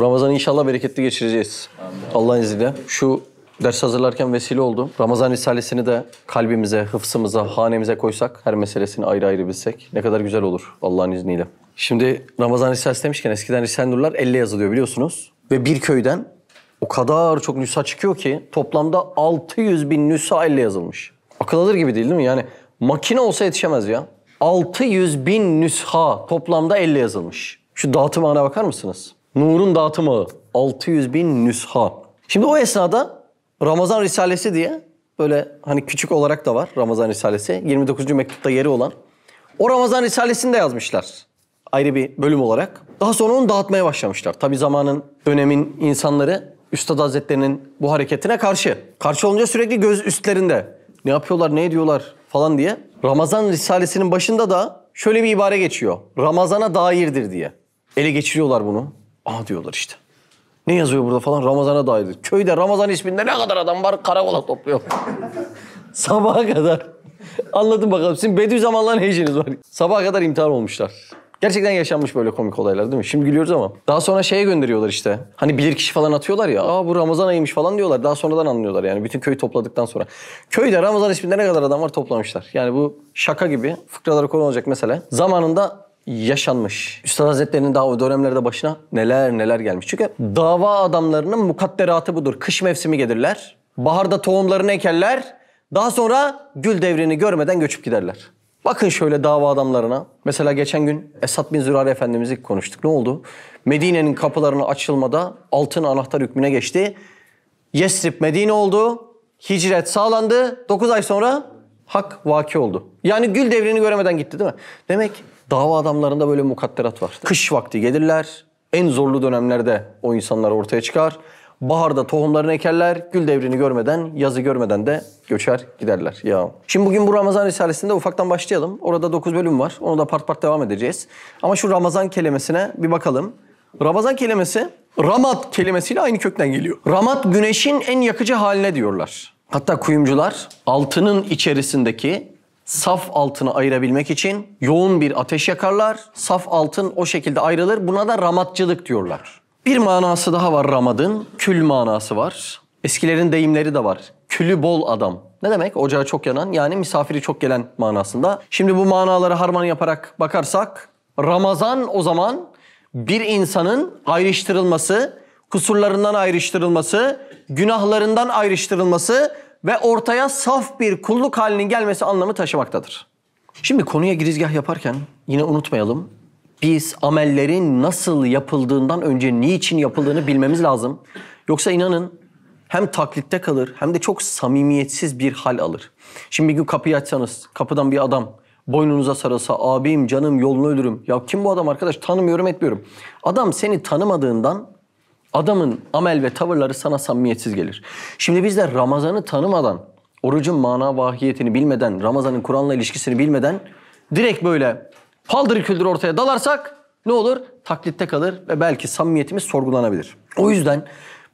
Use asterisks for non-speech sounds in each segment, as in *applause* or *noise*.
Bu Ramazan'ı inşallah bereketli geçireceğiz. Allah'ın izniyle. Şu ders hazırlarken vesile oldu. Ramazan Risalesini de kalbimize, hıfsımıza, hanemize koysak, her meselesini ayrı ayrı bilsek ne kadar güzel olur Allah'ın izniyle. Şimdi Ramazan Risalesi demişken eskiden Risale Nurlar 50 yazılıyor biliyorsunuz. Ve bir köyden o kadar çok nüsa çıkıyor ki toplamda 600 bin nüsa 50 yazılmış. Akıl alır gibi değil değil mi? Yani makine olsa yetişemez ya. 600 bin nüsha toplamda 50 yazılmış. Şu dağıtım ana bakar mısınız? Nur'un dağıtım ağı. 600 bin nüsha. Şimdi o esnada Ramazan Risalesi diye böyle hani küçük olarak da var Ramazan Risalesi. 29. mektupta yeri olan. O Ramazan Risalesi'ni de yazmışlar. Ayrı bir bölüm olarak. Daha sonra onu dağıtmaya başlamışlar. Tabi zamanın, dönemin insanları Üstad Hazretleri'nin bu hareketine karşı. Karşı olunca sürekli göz üstlerinde. Ne yapıyorlar, ne ediyorlar falan diye. Ramazan Risalesi'nin başında da şöyle bir ibare geçiyor. Ramazana dairdir diye. Ele geçiriyorlar bunu. Aa diyorlar işte. Ne yazıyor burada falan? Ramazan'a dair. Köyde Ramazan isminde ne kadar adam var? Karakola topluyor. *laughs* Sabaha kadar. Anladım bakalım. Sizin Bediüzzaman'la ne işiniz var? Sabaha kadar imtihan olmuşlar. Gerçekten yaşanmış böyle komik olaylar değil mi? Şimdi gülüyoruz ama. Daha sonra şeye gönderiyorlar işte. Hani bilir kişi falan atıyorlar ya. Aa bu Ramazan ayıymış falan diyorlar. Daha sonradan anlıyorlar yani. Bütün köy topladıktan sonra. Köyde Ramazan isminde ne kadar adam var toplamışlar. Yani bu şaka gibi. Fıkralara konu olacak mesela. Zamanında yaşanmış. Üstad Hazretleri'nin daha o dönemlerde başına neler neler gelmiş. Çünkü dava adamlarının mukadderatı budur. Kış mevsimi gelirler. Baharda tohumlarını ekerler. Daha sonra gül devrini görmeden göçüp giderler. Bakın şöyle dava adamlarına. Mesela geçen gün Esat bin Zürare Efendimiz'i konuştuk. Ne oldu? Medine'nin kapılarını açılmada altın anahtar hükmüne geçti. Yesrib Medine oldu. Hicret sağlandı. 9 ay sonra hak vaki oldu. Yani gül devrini göremeden gitti değil mi? Demek Dava adamlarında böyle mukadderat var. Kış vakti gelirler. En zorlu dönemlerde o insanlar ortaya çıkar. Baharda tohumlarını ekerler, gül devrini görmeden, yazı görmeden de göçer giderler. Ya. Şimdi bugün bu Ramazan Risalesi'nde ufaktan başlayalım. Orada 9 bölüm var. Onu da part part devam edeceğiz. Ama şu Ramazan kelimesine bir bakalım. Ramazan kelimesi Ramat kelimesiyle aynı kökten geliyor. Ramat güneşin en yakıcı haline diyorlar. Hatta kuyumcular altının içerisindeki saf altını ayırabilmek için yoğun bir ateş yakarlar. Saf altın o şekilde ayrılır. Buna da ramatçılık diyorlar. Bir manası daha var ramadın. Kül manası var. Eskilerin deyimleri de var. Külü bol adam. Ne demek? Ocağı çok yanan yani misafiri çok gelen manasında. Şimdi bu manaları harman yaparak bakarsak Ramazan o zaman bir insanın ayrıştırılması, kusurlarından ayrıştırılması, günahlarından ayrıştırılması ve ortaya saf bir kulluk halinin gelmesi anlamı taşımaktadır. Şimdi konuya girizgah yaparken yine unutmayalım. Biz amellerin nasıl yapıldığından önce niçin yapıldığını bilmemiz lazım. Yoksa inanın hem taklitte kalır hem de çok samimiyetsiz bir hal alır. Şimdi bir gün kapıyı açsanız kapıdan bir adam boynunuza sarılsa abim canım yolunu ölürüm. Ya kim bu adam arkadaş tanımıyorum etmiyorum. Adam seni tanımadığından Adamın amel ve tavırları sana samimiyetsiz gelir. Şimdi bizler Ramazan'ı tanımadan, orucun mana vahiyetini bilmeden, Ramazan'ın Kur'an'la ilişkisini bilmeden direkt böyle paldır küldür ortaya dalarsak ne olur? Taklitte kalır ve belki samimiyetimiz sorgulanabilir. O yüzden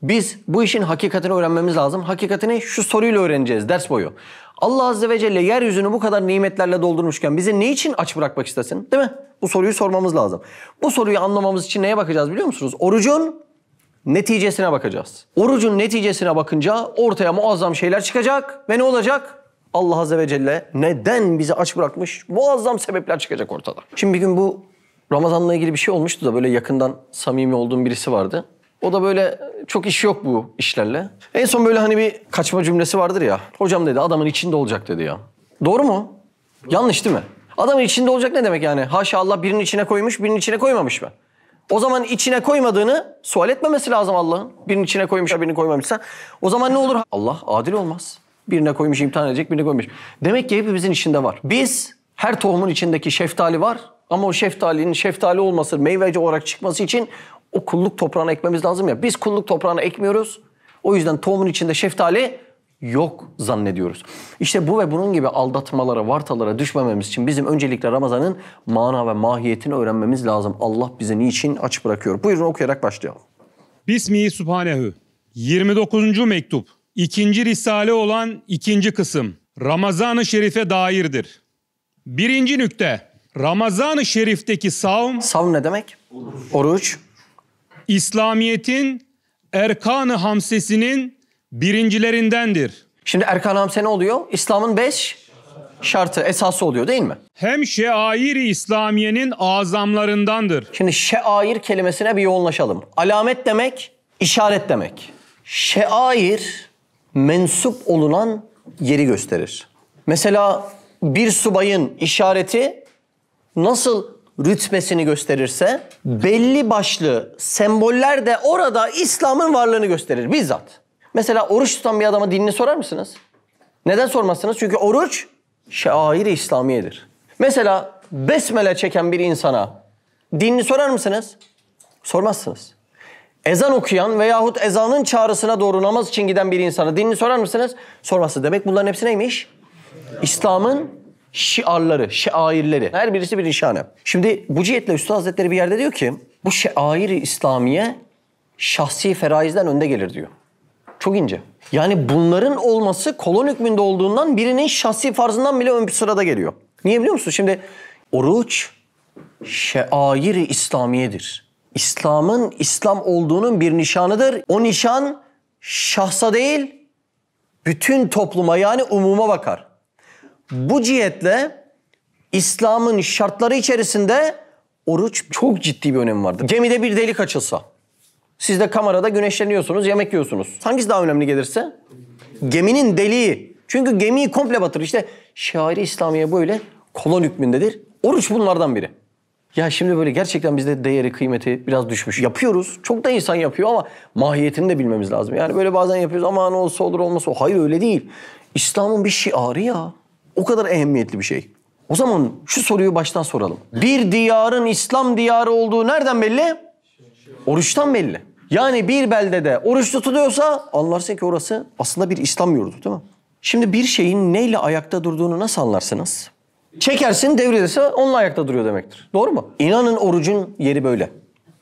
biz bu işin hakikatini öğrenmemiz lazım. Hakikatini şu soruyla öğreneceğiz ders boyu. Allah Azze ve Celle yeryüzünü bu kadar nimetlerle doldurmuşken bizi ne için aç bırakmak istesin? Değil mi? Bu soruyu sormamız lazım. Bu soruyu anlamamız için neye bakacağız biliyor musunuz? Orucun neticesine bakacağız. Orucun neticesine bakınca ortaya muazzam şeyler çıkacak ve ne olacak? Allah Azze ve Celle neden bizi aç bırakmış? Muazzam sebepler çıkacak ortada. Şimdi bir gün bu Ramazan'la ilgili bir şey olmuştu da böyle yakından samimi olduğum birisi vardı. O da böyle çok iş yok bu işlerle. En son böyle hani bir kaçma cümlesi vardır ya. Hocam dedi adamın içinde olacak dedi ya. Doğru mu? Yanlış değil mi? Adamın içinde olacak ne demek yani? Haşa Allah birinin içine koymuş, birinin içine koymamış mı? O zaman içine koymadığını sual etmemesi lazım Allah'ın. Birinin içine koymuş, birini koymamışsa. O zaman ne olur? Allah adil olmaz. Birine koymuş imtihan edecek, birine koymuş. Demek ki hepimizin içinde var. Biz her tohumun içindeki şeftali var ama o şeftalinin şeftali olması, meyveci olarak çıkması için o kulluk toprağına ekmemiz lazım ya. Biz kulluk toprağına ekmiyoruz. O yüzden tohumun içinde şeftali yok zannediyoruz. İşte bu ve bunun gibi aldatmalara, vartalara düşmememiz için bizim öncelikle Ramazan'ın mana ve mahiyetini öğrenmemiz lazım. Allah bizi niçin aç bırakıyor? Buyurun okuyarak başlayalım. Bismihi Subhanehu 29. mektup 2. Risale olan 2. kısım Ramazan-ı Şerif'e dairdir. Birinci nükte Ramazan-ı Şerif'teki savm Savm ne demek? Oruç. Oruç. İslamiyet'in Erkan-ı Hamsesinin birincilerindendir. Şimdi Erkan Hamse ne oluyor? İslam'ın beş şartı, esası oluyor değil mi? Hem şeair-i İslamiye'nin azamlarındandır. Şimdi şeair kelimesine bir yoğunlaşalım. Alamet demek, işaret demek. Şeair mensup olunan yeri gösterir. Mesela bir subayın işareti nasıl rütbesini gösterirse belli başlı semboller de orada İslam'ın varlığını gösterir bizzat. Mesela oruç tutan bir adama dinini sorar mısınız? Neden sormazsınız? Çünkü oruç şair-i İslamiyedir. Mesela besmele çeken bir insana dinini sorar mısınız? Sormazsınız. Ezan okuyan veyahut ezanın çağrısına doğru namaz için giden bir insana dinini sorar mısınız? Sormazsınız. Demek bunların hepsi neymiş? İslam'ın şiarları, şairleri. Her birisi bir nişane. Şimdi bu cihetle Üstad Hazretleri bir yerde diyor ki bu şair-i İslamiye şahsi feraizden önde gelir diyor. Çok ince. Yani bunların olması kolon hükmünde olduğundan birinin şahsi farzından bile ön sırada geliyor. Niye biliyor musun? Şimdi oruç şeair-i İslamiyedir. İslam'ın İslam olduğunun bir nişanıdır. O nişan şahsa değil, bütün topluma yani umuma bakar. Bu cihetle İslam'ın şartları içerisinde oruç çok ciddi bir önemi vardır. Gemide bir delik açılsa, siz de kamerada güneşleniyorsunuz, yemek yiyorsunuz. Hangisi daha önemli gelirse? Geminin deliği. Çünkü gemiyi komple batırır. İşte şairi İslamiye böyle kolon hükmündedir. Oruç bunlardan biri. Ya şimdi böyle gerçekten bizde değeri, kıymeti biraz düşmüş. Yapıyoruz. Çok da insan yapıyor ama mahiyetini de bilmemiz lazım. Yani böyle bazen yapıyoruz ama ne olsa olur olmasa. Hayır öyle değil. İslam'ın bir şiarı ya. O kadar ehemmiyetli bir şey. O zaman şu soruyu baştan soralım. Bir diyarın İslam diyarı olduğu nereden belli? Oruçtan belli. Yani bir beldede oruç tutuluyorsa anlarsın ki orası aslında bir İslam yurdu değil mi? Şimdi bir şeyin neyle ayakta durduğunu nasıl anlarsınız? Çekersin devrilirse onunla ayakta duruyor demektir. Doğru mu? İnanın orucun yeri böyle.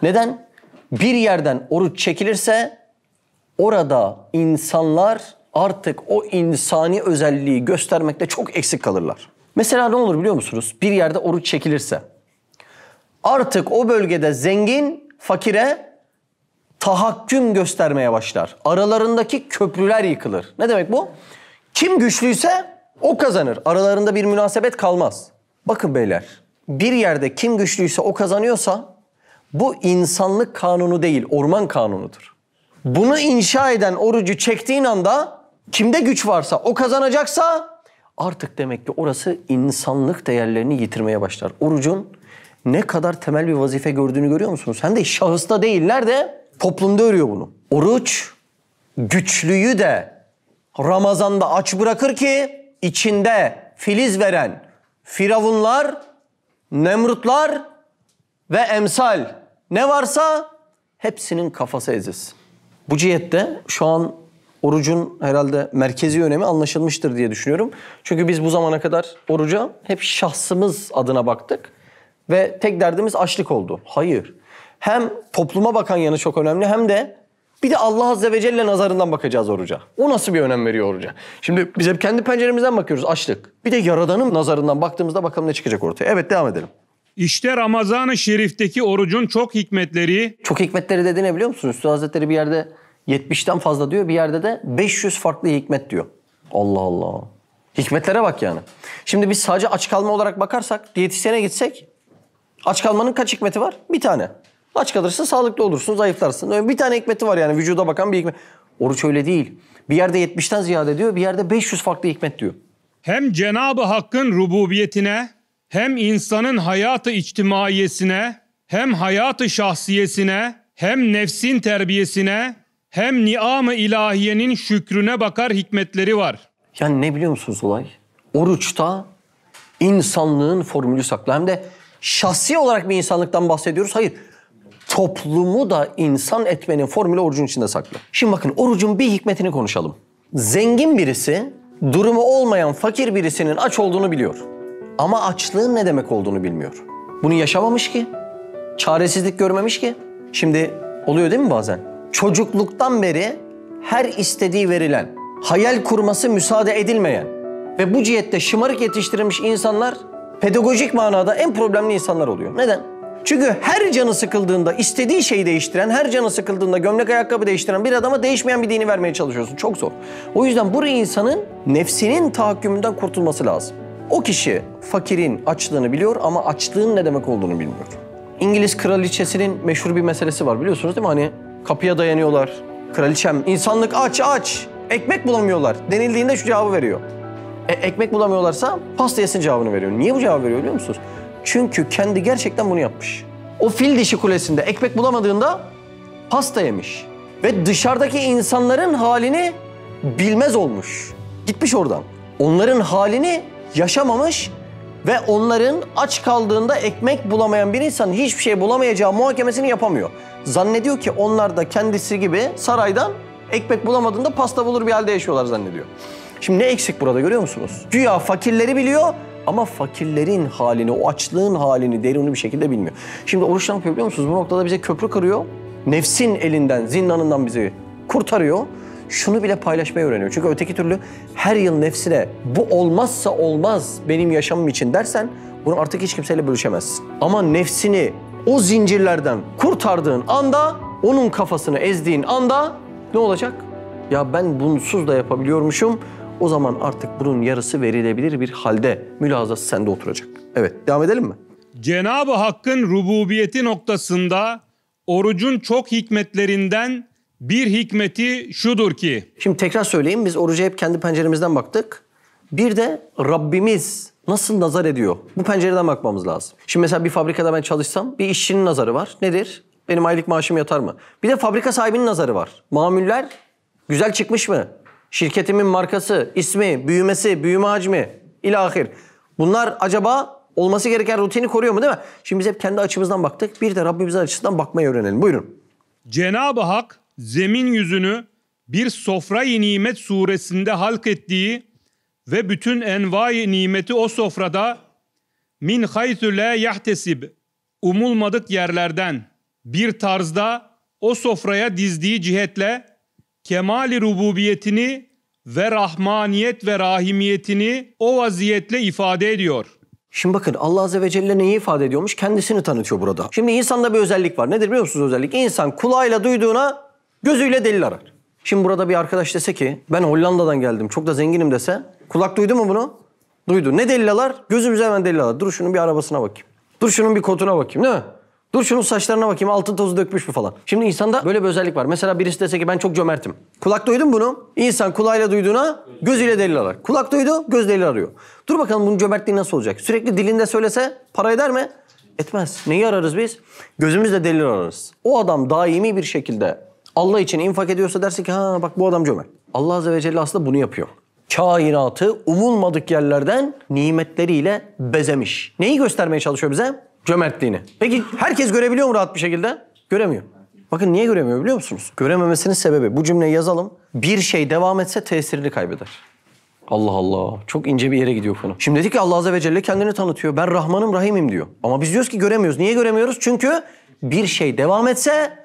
Neden? Bir yerden oruç çekilirse orada insanlar artık o insani özelliği göstermekte çok eksik kalırlar. Mesela ne olur biliyor musunuz? Bir yerde oruç çekilirse artık o bölgede zengin fakire tahakküm göstermeye başlar. Aralarındaki köprüler yıkılır. Ne demek bu? Kim güçlüyse o kazanır. Aralarında bir münasebet kalmaz. Bakın beyler, bir yerde kim güçlüyse o kazanıyorsa bu insanlık kanunu değil, orman kanunudur. Bunu inşa eden orucu çektiğin anda kimde güç varsa o kazanacaksa artık demek ki orası insanlık değerlerini yitirmeye başlar. Orucun ne kadar temel bir vazife gördüğünü görüyor musunuz? Hem de şahısta değiller de Toplumda örüyor bunu. Oruç güçlüyü de Ramazan'da aç bırakır ki içinde filiz veren firavunlar, nemrutlar ve emsal ne varsa hepsinin kafası ezilsin. Bu cihette şu an orucun herhalde merkezi önemi anlaşılmıştır diye düşünüyorum. Çünkü biz bu zamana kadar oruca hep şahsımız adına baktık ve tek derdimiz açlık oldu. Hayır. Hem topluma bakan yanı çok önemli hem de bir de Allah Azze ve Celle nazarından bakacağız oruca. O nasıl bir önem veriyor oruca? Şimdi biz hep kendi penceremizden bakıyoruz açlık. Bir de Yaradan'ın nazarından baktığımızda bakalım ne çıkacak ortaya. Evet devam edelim. İşte Ramazan-ı Şerif'teki orucun çok hikmetleri... Çok hikmetleri dedi ne biliyor musunuz? Üstad Hazretleri bir yerde 70'ten fazla diyor bir yerde de 500 farklı hikmet diyor. Allah Allah. Hikmetlere bak yani. Şimdi biz sadece aç kalma olarak bakarsak, diyetisyene gitsek Aç kalmanın kaç hikmeti var? Bir tane. Aç kalırsın, sağlıklı olursun, zayıflarsın. bir tane hikmeti var yani vücuda bakan bir hikmet. Oruç öyle değil. Bir yerde 70'ten ziyade diyor, bir yerde 500 farklı hikmet diyor. Hem Cenab-ı Hakk'ın rububiyetine, hem insanın hayatı içtimaiyesine, hem hayatı şahsiyesine, hem nefsin terbiyesine, hem niam-ı ilahiyenin şükrüne bakar hikmetleri var. Yani ne biliyor musunuz olay? Oruçta insanlığın formülü saklı. Hem de şahsi olarak bir insanlıktan bahsediyoruz. Hayır. Toplumu da insan etmenin formülü orucun içinde saklı. Şimdi bakın orucun bir hikmetini konuşalım. Zengin birisi durumu olmayan fakir birisinin aç olduğunu biliyor. Ama açlığın ne demek olduğunu bilmiyor. Bunu yaşamamış ki. Çaresizlik görmemiş ki. Şimdi oluyor değil mi bazen? Çocukluktan beri her istediği verilen, hayal kurması müsaade edilmeyen ve bu cihette şımarık yetiştirilmiş insanlar pedagojik manada en problemli insanlar oluyor. Neden? Çünkü her canı sıkıldığında istediği şeyi değiştiren, her canı sıkıldığında gömlek ayakkabı değiştiren bir adama değişmeyen bir dini vermeye çalışıyorsun. Çok zor. O yüzden buraya insanın nefsinin tahakkümünden kurtulması lazım. O kişi fakirin açlığını biliyor ama açlığın ne demek olduğunu bilmiyor. İngiliz kraliçesinin meşhur bir meselesi var biliyorsunuz değil mi? Hani kapıya dayanıyorlar. Kraliçem insanlık aç aç ekmek bulamıyorlar denildiğinde şu cevabı veriyor. E, ekmek bulamıyorlarsa pasta yesin cevabını veriyor. Niye bu cevabı veriyor biliyor musunuz? Çünkü kendi gerçekten bunu yapmış. O fil dişi kulesinde ekmek bulamadığında pasta yemiş. Ve dışarıdaki insanların halini bilmez olmuş. Gitmiş oradan. Onların halini yaşamamış ve onların aç kaldığında ekmek bulamayan bir insan hiçbir şey bulamayacağı muhakemesini yapamıyor. Zannediyor ki onlar da kendisi gibi saraydan ekmek bulamadığında pasta bulur bir halde yaşıyorlar zannediyor. Şimdi ne eksik burada görüyor musunuz? Güya fakirleri biliyor ama fakirlerin halini, o açlığın halini derinli bir şekilde bilmiyor. Şimdi oruç ne biliyor musunuz? Bu noktada bize köprü kırıyor. Nefsin elinden, zindanından bizi kurtarıyor. Şunu bile paylaşmayı öğreniyor. Çünkü öteki türlü her yıl nefsine bu olmazsa olmaz benim yaşamım için dersen bunu artık hiç kimseyle bölüşemezsin. Ama nefsini o zincirlerden kurtardığın anda, onun kafasını ezdiğin anda ne olacak? Ya ben bunsuz da yapabiliyormuşum, o zaman artık bunun yarısı verilebilir bir halde mülazası sende oturacak. Evet, devam edelim mi? Cenab-ı Hakk'ın rububiyeti noktasında orucun çok hikmetlerinden bir hikmeti şudur ki... Şimdi tekrar söyleyeyim, biz oruca hep kendi penceremizden baktık. Bir de Rabbimiz nasıl nazar ediyor? Bu pencereden bakmamız lazım. Şimdi mesela bir fabrikada ben çalışsam bir işçinin nazarı var. Nedir? Benim aylık maaşım yatar mı? Bir de fabrika sahibinin nazarı var. Mamüller güzel çıkmış mı? şirketimin markası, ismi, büyümesi, büyüme hacmi ilahir. Bunlar acaba olması gereken rutini koruyor mu değil mi? Şimdi biz hep kendi açımızdan baktık. Bir de Rabbimizin açısından bakmayı öğrenelim. Buyurun. Cenab-ı Hak zemin yüzünü bir sofra-i nimet suresinde halk ettiği ve bütün envai nimeti o sofrada min haytü la yahtesib umulmadık yerlerden bir tarzda o sofraya dizdiği cihetle kemali rububiyetini ve rahmaniyet ve rahimiyetini o vaziyetle ifade ediyor. Şimdi bakın Allah Azze ve Celle neyi ifade ediyormuş? Kendisini tanıtıyor burada. Şimdi insanda bir özellik var. Nedir biliyor musunuz özellik? İnsan kulağıyla duyduğuna gözüyle delil arar. Şimdi burada bir arkadaş dese ki ben Hollanda'dan geldim çok da zenginim dese kulak duydu mu bunu? Duydu. Ne delil alar? Gözümüze hemen delil alar. Dur şunun bir arabasına bakayım. Dur şunun bir kotuna bakayım değil mi? Dur şunun saçlarına bakayım altın tozu dökmüş mü falan. Şimdi insanda böyle bir özellik var. Mesela birisi dese ki ben çok cömertim. Kulak duydun bunu. İnsan kulağıyla duyduğuna gözüyle delil arar. Kulak duydu göz delil arıyor. Dur bakalım bunun cömertliği nasıl olacak? Sürekli dilinde söylese para eder mi? Etmez. Neyi ararız biz? Gözümüzle delil ararız. O adam daimi bir şekilde Allah için infak ediyorsa dersin ki ha bak bu adam cömert. Allah Azze ve Celle aslında bunu yapıyor kainatı umulmadık yerlerden nimetleriyle bezemiş. Neyi göstermeye çalışıyor bize? Cömertliğini. Peki herkes görebiliyor mu rahat bir şekilde? Göremiyor. Bakın niye göremiyor biliyor musunuz? Görememesinin sebebi bu cümleyi yazalım. Bir şey devam etse tesirini kaybeder. Allah Allah. Çok ince bir yere gidiyor konu. Şimdi dedik ki Allah Azze ve Celle kendini tanıtıyor. Ben Rahmanım, Rahimim diyor. Ama biz diyoruz ki göremiyoruz. Niye göremiyoruz? Çünkü bir şey devam etse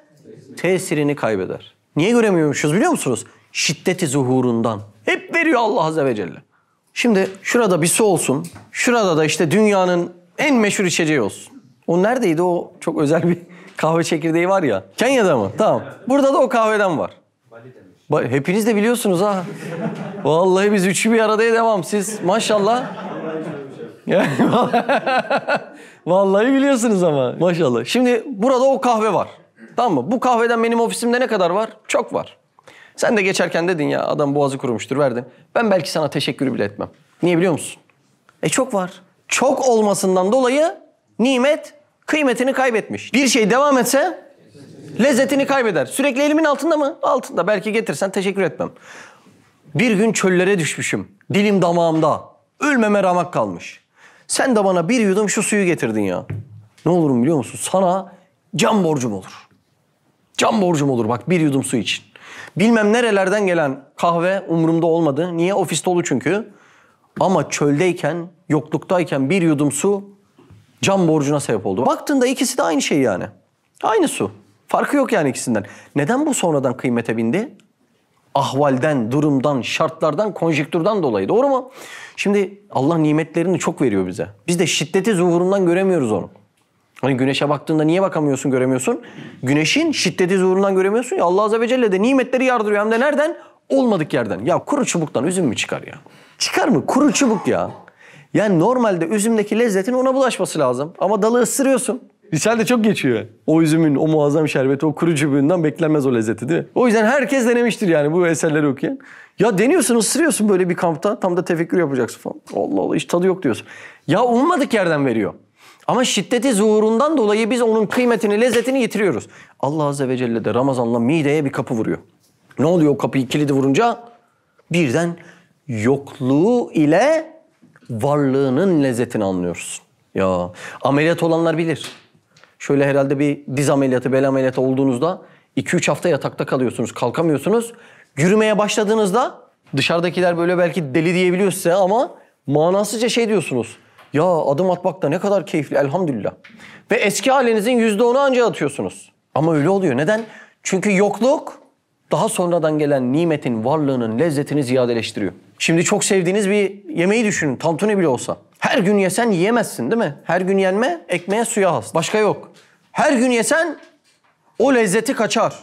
tesirini kaybeder. Niye göremiyormuşuz biliyor musunuz? Şiddeti zuhurundan. Hep veriyor Allah Azze ve Celle. Şimdi şurada bir su olsun. Şurada da işte dünyanın en meşhur içeceği olsun. O neredeydi o çok özel bir kahve çekirdeği var ya. Kenya'da mı? Tamam. Burada da o kahveden var. Ba Hepiniz de biliyorsunuz ha. Vallahi biz üçü bir aradaya devam. Siz maşallah. *laughs* vallahi biliyorsunuz ama maşallah. Şimdi burada o kahve var. Tamam mı? Bu kahveden benim ofisimde ne kadar var? Çok var. Sen de geçerken dedin ya adam boğazı kurumuştur verdin. Ben belki sana teşekkürü bile etmem. Niye biliyor musun? E çok var çok olmasından dolayı nimet kıymetini kaybetmiş. Bir şey devam etse lezzetini kaybeder. Sürekli elimin altında mı? Altında. Belki getirsen teşekkür etmem. Bir gün çöllere düşmüşüm. Dilim damağımda. Ölmeme ramak kalmış. Sen de bana bir yudum şu suyu getirdin ya. Ne olurum biliyor musun? Sana can borcum olur. Can borcum olur bak bir yudum su için. Bilmem nerelerden gelen kahve umurumda olmadı. Niye? Ofis dolu çünkü. Ama çöldeyken, yokluktayken bir yudum su can borcuna sebep oldu. Baktığında ikisi de aynı şey yani. Aynı su. Farkı yok yani ikisinden. Neden bu sonradan kıymete bindi? Ahvalden, durumdan, şartlardan, konjektürden dolayı. Doğru mu? Şimdi Allah nimetlerini çok veriyor bize. Biz de şiddeti zuhurundan göremiyoruz onu. Hani güneşe baktığında niye bakamıyorsun, göremiyorsun? Güneşin şiddeti zuhurundan göremiyorsun ya Allah Azze ve Celle de nimetleri yardırıyor hem de nereden? Olmadık yerden. Ya kuru çubuktan üzüm mü çıkar ya? Çıkar mı? Kuru çubuk ya. Yani normalde üzümdeki lezzetin ona bulaşması lazım. Ama dalı ısırıyorsun. Lisel de çok geçiyor. O üzümün, o muazzam şerbeti, o kuru çubuğundan beklenmez o lezzeti değil mi? O yüzden herkes denemiştir yani bu eserleri okuyan. Ya deniyorsun, ısırıyorsun böyle bir kampta. Tam da tefekkür yapacaksın falan. Allah Allah hiç tadı yok diyorsun. Ya ummadık yerden veriyor. Ama şiddeti zuhurundan dolayı biz onun kıymetini, lezzetini yitiriyoruz. Allah Azze ve Celle de Ramazan'la mideye bir kapı vuruyor. Ne oluyor o kapıyı kilidi vurunca? Birden yokluğu ile varlığının lezzetini anlıyorsun. Ya ameliyat olanlar bilir. Şöyle herhalde bir diz ameliyatı, bel ameliyatı olduğunuzda 2-3 hafta yatakta kalıyorsunuz, kalkamıyorsunuz. Yürümeye başladığınızda dışarıdakiler böyle belki deli diyebiliyor size ama manasızca şey diyorsunuz. Ya adım atmak da ne kadar keyifli elhamdülillah. Ve eski halinizin %10'u anca atıyorsunuz. Ama öyle oluyor. Neden? Çünkü yokluk daha sonradan gelen nimetin varlığının lezzetini ziyadeleştiriyor. Şimdi çok sevdiğiniz bir yemeği düşünün. Tantuni bile olsa. Her gün yesen yiyemezsin değil mi? Her gün yenme ekmeğe suya has. Başka yok. Her gün yesen o lezzeti kaçar.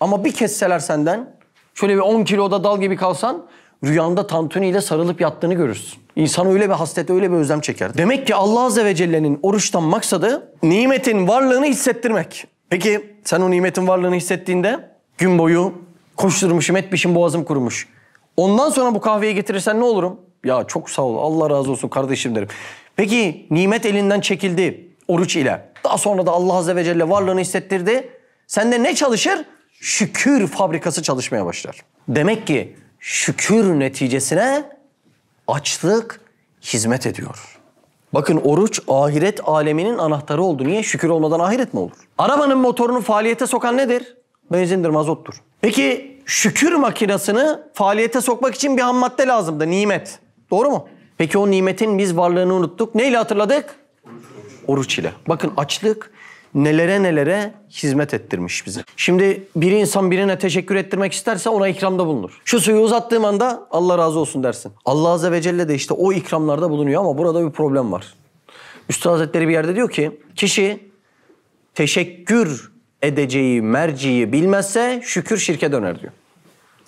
Ama bir kesseler senden şöyle bir 10 kiloda dal gibi kalsan rüyanda tantuniyle sarılıp yattığını görürsün. İnsan öyle bir hasret, öyle bir özlem çeker. Demek ki Allah Azze ve Celle'nin oruçtan maksadı nimetin varlığını hissettirmek. Peki sen o nimetin varlığını hissettiğinde gün boyu Koşturmuşum etmişim boğazım kurumuş. Ondan sonra bu kahveyi getirirsen ne olurum? Ya çok sağ ol Allah razı olsun kardeşim derim. Peki nimet elinden çekildi oruç ile. Daha sonra da Allah Azze ve Celle varlığını hissettirdi. Sende ne çalışır? Şükür fabrikası çalışmaya başlar. Demek ki şükür neticesine açlık hizmet ediyor. Bakın oruç ahiret aleminin anahtarı oldu. Niye? Şükür olmadan ahiret mi olur? Arabanın motorunu faaliyete sokan nedir? Benzindir, mazottur. Peki şükür makinesini faaliyete sokmak için bir ham madde lazımdı. Nimet. Doğru mu? Peki o nimetin biz varlığını unuttuk. Neyle hatırladık? Oruç ile. Bakın açlık nelere nelere hizmet ettirmiş bize. Şimdi bir insan birine teşekkür ettirmek isterse ona ikramda bulunur. Şu suyu uzattığım anda Allah razı olsun dersin. Allah Azze ve Celle de işte o ikramlarda bulunuyor ama burada bir problem var. Üstad Hazretleri bir yerde diyor ki kişi teşekkür edeceği merciyi bilmezse şükür şirke döner diyor.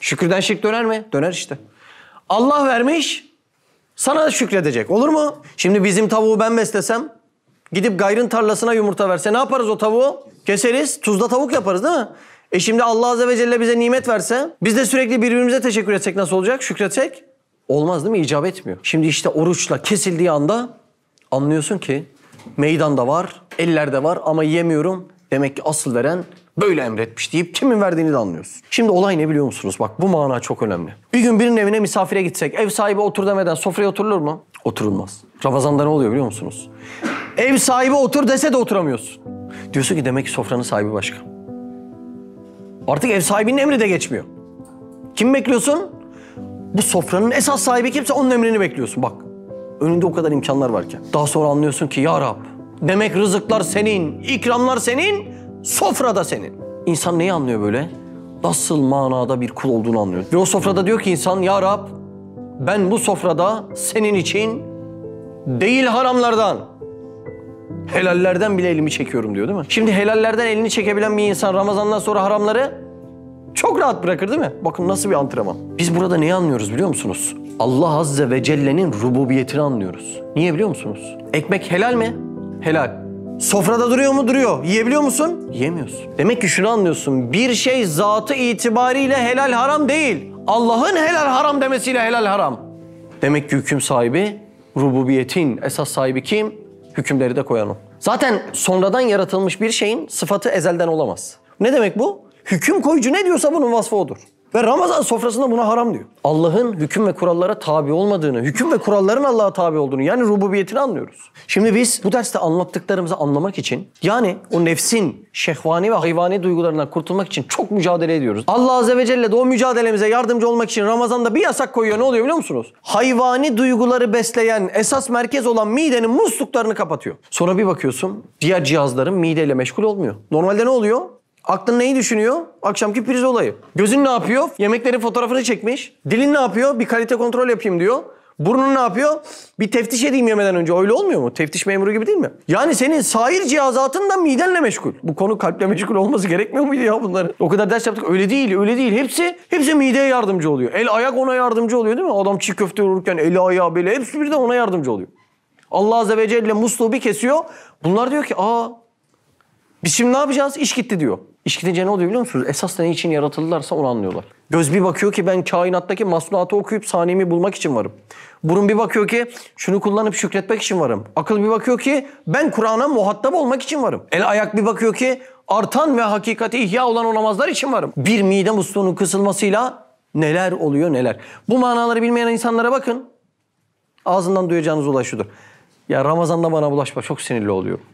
Şükürden şirk döner mi? Döner işte. Allah vermiş, sana şükredecek. Olur mu? Şimdi bizim tavuğu ben beslesem, gidip gayrın tarlasına yumurta verse ne yaparız o tavuğu? Keseriz, tuzda tavuk yaparız değil mi? E şimdi Allah Azze ve Celle bize nimet verse, biz de sürekli birbirimize teşekkür etsek nasıl olacak? Şükretsek? Olmaz değil mi? İcap etmiyor. Şimdi işte oruçla kesildiği anda anlıyorsun ki meydanda var, ellerde var ama yemiyorum. Demek ki asıl veren böyle emretmiş deyip kimin verdiğini de anlıyorsun. Şimdi olay ne biliyor musunuz? Bak bu mana çok önemli. Bir gün birinin evine misafire gitsek, ev sahibi otur demeden sofraya oturulur mu? Oturulmaz. Ramazan'da ne oluyor biliyor musunuz? Ev sahibi otur dese de oturamıyorsun. Diyorsun ki demek ki sofranın sahibi başka. Artık ev sahibinin emri de geçmiyor. Kim bekliyorsun? Bu sofranın esas sahibi kimse onun emrini bekliyorsun. Bak önünde o kadar imkanlar varken. Daha sonra anlıyorsun ki ya Rab Demek rızıklar senin, ikramlar senin, sofrada senin. İnsan neyi anlıyor böyle? Nasıl manada bir kul olduğunu anlıyor. Ve o sofrada diyor ki insan, Ya Rab ben bu sofrada senin için değil haramlardan, helallerden bile elimi çekiyorum diyor değil mi? Şimdi helallerden elini çekebilen bir insan Ramazan'dan sonra haramları çok rahat bırakır değil mi? Bakın nasıl bir antrenman. Biz burada neyi anlıyoruz biliyor musunuz? Allah Azze ve Celle'nin rububiyetini anlıyoruz. Niye biliyor musunuz? Ekmek helal mi? Helal. Sofrada duruyor mu? Duruyor. Yiyebiliyor musun? Yiyemiyorsun. Demek ki şunu anlıyorsun. Bir şey zatı itibariyle helal haram değil. Allah'ın helal haram demesiyle helal haram. Demek ki hüküm sahibi rububiyetin esas sahibi kim? Hükümleri de koyan o. Zaten sonradan yaratılmış bir şeyin sıfatı ezelden olamaz. Ne demek bu? Hüküm koyucu ne diyorsa bunun vasfı odur. Ve Ramazan sofrasında buna haram diyor. Allah'ın hüküm ve kurallara tabi olmadığını, hüküm ve kuralların Allah'a tabi olduğunu yani rububiyetini anlıyoruz. Şimdi biz bu derste anlattıklarımızı anlamak için yani o nefsin şehvani ve hayvani duygularından kurtulmak için çok mücadele ediyoruz. Allah Azze ve Celle de o mücadelemize yardımcı olmak için Ramazan'da bir yasak koyuyor. Ne oluyor biliyor musunuz? Hayvani duyguları besleyen, esas merkez olan midenin musluklarını kapatıyor. Sonra bir bakıyorsun diğer cihazların mideyle meşgul olmuyor. Normalde ne oluyor? Aklın neyi düşünüyor? Akşamki priz olayı. Gözün ne yapıyor? Yemeklerin fotoğrafını çekmiş. Dilin ne yapıyor? Bir kalite kontrol yapayım diyor. Burnun ne yapıyor? Bir teftiş edeyim yemeden önce. Öyle olmuyor mu? Teftiş memuru gibi değil mi? Yani senin sair cihazatın da midenle meşgul. Bu konu kalple meşgul olması gerekmiyor muydu ya bunların? O kadar ders yaptık. Öyle değil, öyle değil. Hepsi hepsi mideye yardımcı oluyor. El ayak ona yardımcı oluyor değil mi? Adam çiğ köfte vururken eli ayağı böyle hepsi birden ona yardımcı oluyor. Allah Azze ve Celle musluğu bir kesiyor. Bunlar diyor ki aa biz şimdi ne yapacağız? İş gitti diyor. İşkitince ne oluyor biliyor musunuz? Esas ne için yaratıldılarsa onu anlıyorlar. Göz bir bakıyor ki ben kainattaki masnuatı okuyup saniyemi bulmak için varım. Burun bir bakıyor ki şunu kullanıp şükretmek için varım. Akıl bir bakıyor ki ben Kur'an'a muhatap olmak için varım. El ayak bir bakıyor ki artan ve hakikati ihya olan olamazlar için varım. Bir mide musluğunun kısılmasıyla neler oluyor neler. Bu manaları bilmeyen insanlara bakın. Ağzından duyacağınız olay şudur. Ya Ramazan'da bana bulaşma çok sinirli oluyorum.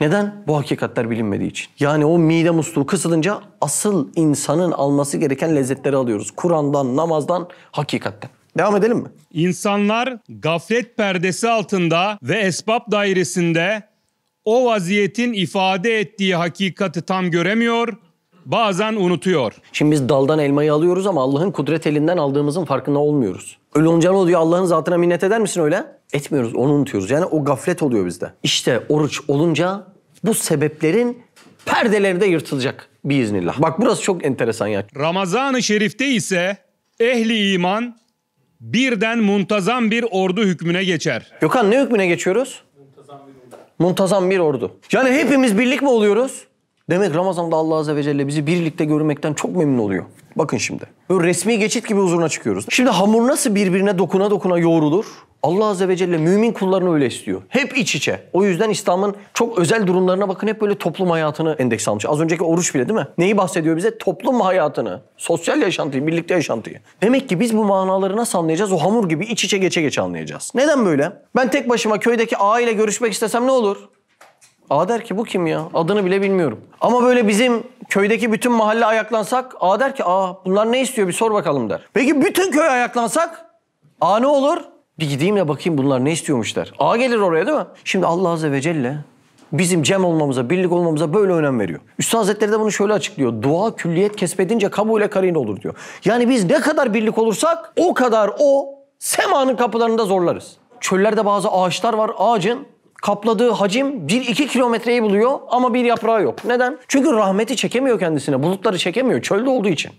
Neden? Bu hakikatler bilinmediği için. Yani o mide musluğu kısılınca asıl insanın alması gereken lezzetleri alıyoruz. Kur'an'dan, namazdan, hakikatten. Devam edelim mi? İnsanlar gaflet perdesi altında ve esbab dairesinde o vaziyetin ifade ettiği hakikati tam göremiyor, bazen unutuyor. Şimdi biz daldan elmayı alıyoruz ama Allah'ın kudret elinden aldığımızın farkında olmuyoruz. Öyle olunca ne oluyor? Allah'ın zatına minnet eder misin öyle? Etmiyoruz, onu unutuyoruz. Yani o gaflet oluyor bizde. İşte oruç olunca bu sebeplerin perdeleri de yırtılacak biiznillah. Bak burası çok enteresan ya. Ramazan-ı Şerif'te ise ehli iman birden muntazam bir ordu hükmüne geçer. Gökhan ne hükmüne geçiyoruz? Muntazam bir ordu. Yani hepimiz birlik mi oluyoruz? Demek Ramazan'da Allah Azze ve Celle bizi birlikte görmekten çok memnun oluyor. Bakın şimdi. Böyle resmi geçit gibi huzuruna çıkıyoruz. Şimdi hamur nasıl birbirine dokuna dokuna yoğrulur? Allah Azze ve Celle mümin kullarını öyle istiyor. Hep iç içe. O yüzden İslam'ın çok özel durumlarına bakın hep böyle toplum hayatını endeks almış. Az önceki oruç bile değil mi? Neyi bahsediyor bize? Toplum hayatını, sosyal yaşantıyı, birlikte yaşantıyı. Demek ki biz bu manaları nasıl anlayacağız? O hamur gibi iç içe geçe geçe anlayacağız. Neden böyle? Ben tek başıma köydeki ağa ile görüşmek istesem ne olur? A der ki bu kim ya? Adını bile bilmiyorum. Ama böyle bizim köydeki bütün mahalle ayaklansak A der ki A bunlar ne istiyor bir sor bakalım der. Peki bütün köy ayaklansak A ne olur? Bir gideyim ya bakayım bunlar ne istiyormuşlar A gelir oraya değil mi? Şimdi Allah Azze ve Celle bizim cem olmamıza, birlik olmamıza böyle önem veriyor. Üstad Hazretleri de bunu şöyle açıklıyor. Dua külliyet kesbedince kabule karin olur diyor. Yani biz ne kadar birlik olursak o kadar o semanın kapılarında zorlarız. Çöllerde bazı ağaçlar var. Ağacın kapladığı hacim 1-2 kilometreyi buluyor ama bir yaprağı yok. Neden? Çünkü rahmeti çekemiyor kendisine. Bulutları çekemiyor. Çölde olduğu için.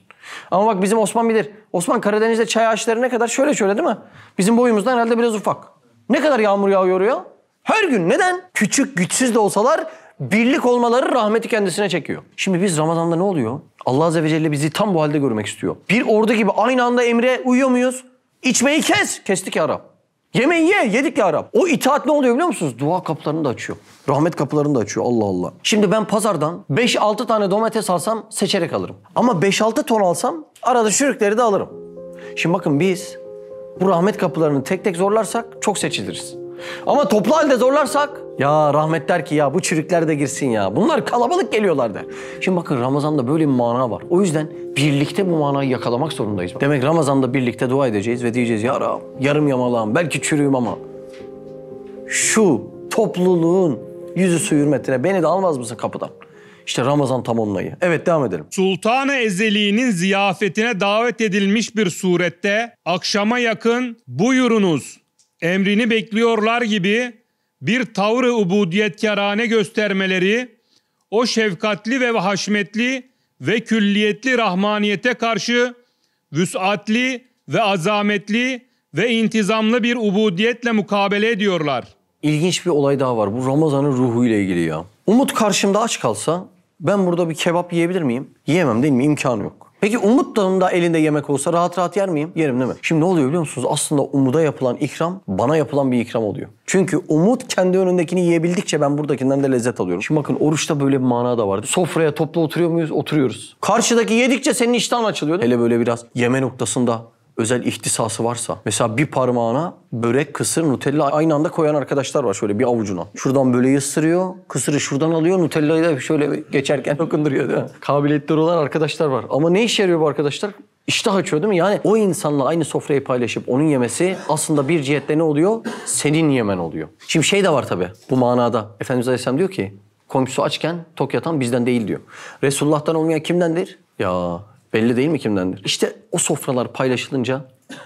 Ama bak bizim Osman bilir. Osman Karadeniz'de çay ağaçları ne kadar şöyle şöyle değil mi? Bizim boyumuzdan herhalde biraz ufak. Ne kadar yağmur yağıyor ya? Her gün. Neden? Küçük güçsüz de olsalar birlik olmaları rahmeti kendisine çekiyor. Şimdi biz Ramazan'da ne oluyor? Allah Azze ve Celle bizi tam bu halde görmek istiyor. Bir ordu gibi aynı anda emre uyuyor muyuz? İçmeyi kes! Kesti ki Arap. Yemeği ye, yedik ya Rab. O itaat ne oluyor biliyor musunuz? Dua kapılarını da açıyor. Rahmet kapılarını da açıyor. Allah Allah. Şimdi ben pazardan 5-6 tane domates alsam seçerek alırım. Ama 5-6 ton alsam arada çürükleri de alırım. Şimdi bakın biz bu rahmet kapılarını tek tek zorlarsak çok seçiliriz. Ama toplu halde zorlarsak ya rahmet der ki ya bu çürükler de girsin ya. Bunlar kalabalık geliyorlar der. Şimdi bakın Ramazan'da böyle bir mana var. O yüzden birlikte bu manayı yakalamak zorundayız. Demek Ramazan'da birlikte dua edeceğiz ve diyeceğiz ya Rab, yarım yamalağım belki çürüğüm ama şu topluluğun yüzü su hürmetine beni de almaz mısın kapıdan? İşte Ramazan tam onlayı. Evet devam edelim. Sultan-ı Ezeli'nin ziyafetine davet edilmiş bir surette akşama yakın buyurunuz emrini bekliyorlar gibi bir tavrı ubudiyetkarane göstermeleri, o şefkatli ve haşmetli ve külliyetli rahmaniyete karşı vüsatli ve azametli ve intizamlı bir ubudiyetle mukabele ediyorlar. İlginç bir olay daha var. Bu Ramazan'ın ruhuyla ilgili ya. Umut karşımda aç kalsa ben burada bir kebap yiyebilir miyim? Yiyemem değil mi? İmkanı yok. Peki Umut da elinde yemek olsa rahat rahat yer miyim? Yerim değil mi? Şimdi ne oluyor biliyor musunuz? Aslında Umut'a yapılan ikram bana yapılan bir ikram oluyor. Çünkü Umut kendi önündekini yiyebildikçe ben buradakinden de lezzet alıyorum. Şimdi bakın oruçta böyle bir mana da vardı. Sofraya toplu oturuyor muyuz? Oturuyoruz. Karşıdaki yedikçe senin iştahın açılıyor. Hele böyle biraz yeme noktasında özel ihtisası varsa. Mesela bir parmağına börek, kısır, Nutella aynı anda koyan arkadaşlar var şöyle bir avucuna. Şuradan böyle ısırıyor, kısırı şuradan alıyor, Nutella'yı da şöyle geçerken dokunduruyor *laughs* değil mi? Kabiliyetleri olan arkadaşlar var. Ama ne işe yarıyor bu arkadaşlar? İştah açıyor değil mi? Yani o insanla aynı sofrayı paylaşıp onun yemesi aslında bir cihette ne oluyor? Senin yemen oluyor. Şimdi şey de var tabii bu manada. Efendimiz Aleyhisselam diyor ki komşusu açken tok yatan bizden değil diyor. Resulullah'tan olmayan kimdendir? Ya Belli değil mi kimdendir? İşte o sofralar paylaşılınca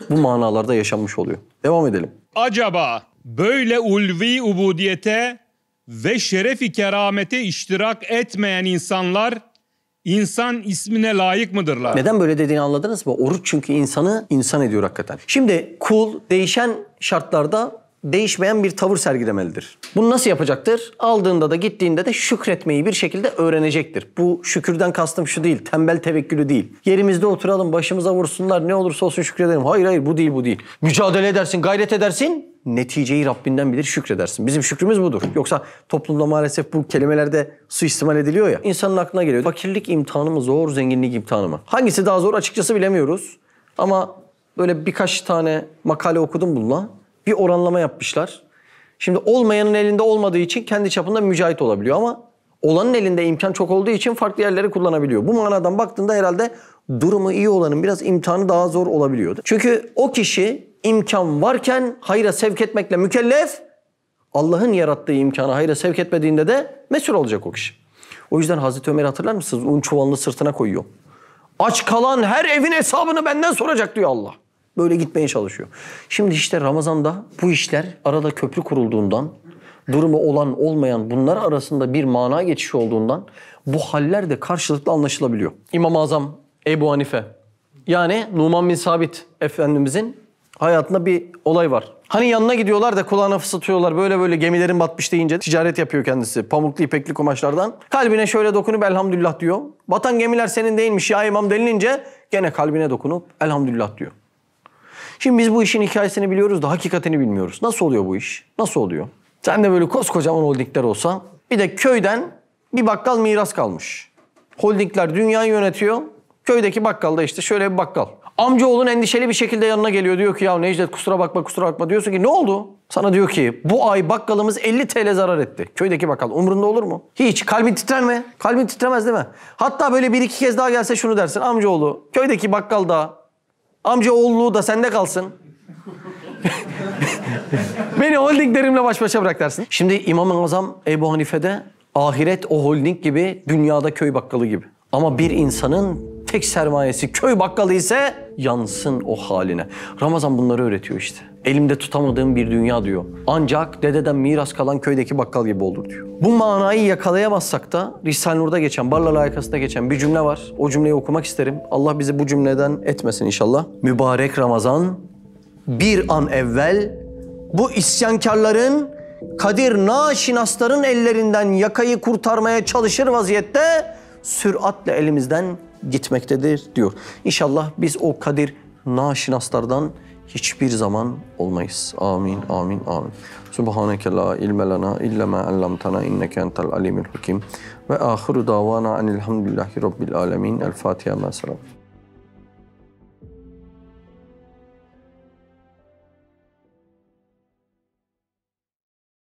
bu manalarda yaşanmış oluyor. Devam edelim. Acaba böyle ulvi ubudiyete ve şerefi keramete iştirak etmeyen insanlar insan ismine layık mıdırlar? Neden böyle dediğini anladınız mı? Oruç çünkü insanı insan ediyor hakikaten. Şimdi kul değişen şartlarda değişmeyen bir tavır sergilemelidir. Bunu nasıl yapacaktır? Aldığında da gittiğinde de şükretmeyi bir şekilde öğrenecektir. Bu şükürden kastım şu değil, tembel tevekkülü değil. Yerimizde oturalım, başımıza vursunlar, ne olursa olsun şükredelim. Hayır hayır bu değil bu değil. Mücadele edersin, gayret edersin, neticeyi Rabbinden bilir şükredersin. Bizim şükrümüz budur. Yoksa toplumda maalesef bu kelimelerde suistimal ediliyor ya. İnsanın aklına geliyor. Fakirlik imtihanı mı zor, zenginlik imtihanı mı? Hangisi daha zor açıkçası bilemiyoruz. Ama böyle birkaç tane makale okudum bununla bir oranlama yapmışlar. Şimdi olmayanın elinde olmadığı için kendi çapında mücahit olabiliyor ama olanın elinde imkan çok olduğu için farklı yerleri kullanabiliyor. Bu manadan baktığında herhalde durumu iyi olanın biraz imtihanı daha zor olabiliyordu. Çünkü o kişi imkan varken hayra sevk etmekle mükellef, Allah'ın yarattığı imkanı hayra sevk etmediğinde de mesul olacak o kişi. O yüzden Hazreti Ömer hatırlar mısınız? Un çuvalını sırtına koyuyor. Aç kalan her evin hesabını benden soracak diyor Allah. Böyle gitmeye çalışıyor. Şimdi işte Ramazan'da bu işler arada köprü kurulduğundan, durumu olan olmayan bunlar arasında bir mana geçişi olduğundan bu haller de karşılıklı anlaşılabiliyor. İmam-ı Azam, Ebu Hanife yani Numan bin Sabit Efendimizin hayatında bir olay var. Hani yanına gidiyorlar da kulağına fısıltıyorlar böyle böyle gemilerin batmış deyince ticaret yapıyor kendisi pamuklu ipekli kumaşlardan. Kalbine şöyle dokunup elhamdülillah diyor. Batan gemiler senin değilmiş ya imam denilince gene kalbine dokunup elhamdülillah diyor. Şimdi biz bu işin hikayesini biliyoruz da hakikatini bilmiyoruz. Nasıl oluyor bu iş? Nasıl oluyor? Sen de böyle koskocaman holdingler olsa bir de köyden bir bakkal miras kalmış. Holdingler dünyayı yönetiyor. Köydeki bakkal da işte şöyle bir bakkal. Amcaoğlun endişeli bir şekilde yanına geliyor. Diyor ki ya Necdet kusura bakma kusura bakma. Diyorsun ki ne oldu? Sana diyor ki bu ay bakkalımız 50 TL zarar etti. Köydeki bakkal umrunda olur mu? Hiç. Kalbin titrer mi? Kalbin titremez değil mi? Hatta böyle bir iki kez daha gelse şunu dersin. Amcaoğlu köydeki bakkalda Amca oğulluğu da sende kalsın. *laughs* Beni holdinglerimle baş başa bırak dersin. Şimdi İmam-ı Azam Ebu Hanife'de ahiret o holding gibi, dünyada köy bakkalı gibi. Ama bir insanın tek sermayesi köy bakkalı ise yansın o haline. Ramazan bunları öğretiyor işte. Elimde tutamadığım bir dünya diyor. Ancak dededen miras kalan köydeki bakkal gibi olur diyor. Bu manayı yakalayamazsak da Risale Nur'da geçen, Barla layıkasında geçen bir cümle var. O cümleyi okumak isterim. Allah bizi bu cümleden etmesin inşallah. Mübarek Ramazan bir an evvel bu isyankarların Kadir naşinasların ellerinden yakayı kurtarmaya çalışır vaziyette süratle elimizden gitmektedir diyor. İnşallah biz o kadir naşinaslardan hiçbir zaman olmayız. Amin, amin, amin. Subhaneke la ilme lana illa ma allamtana inneke entel alimul hakim. Ve ahiru davana enilhamdülillahi rabbil alemin. El Fatiha ma selam.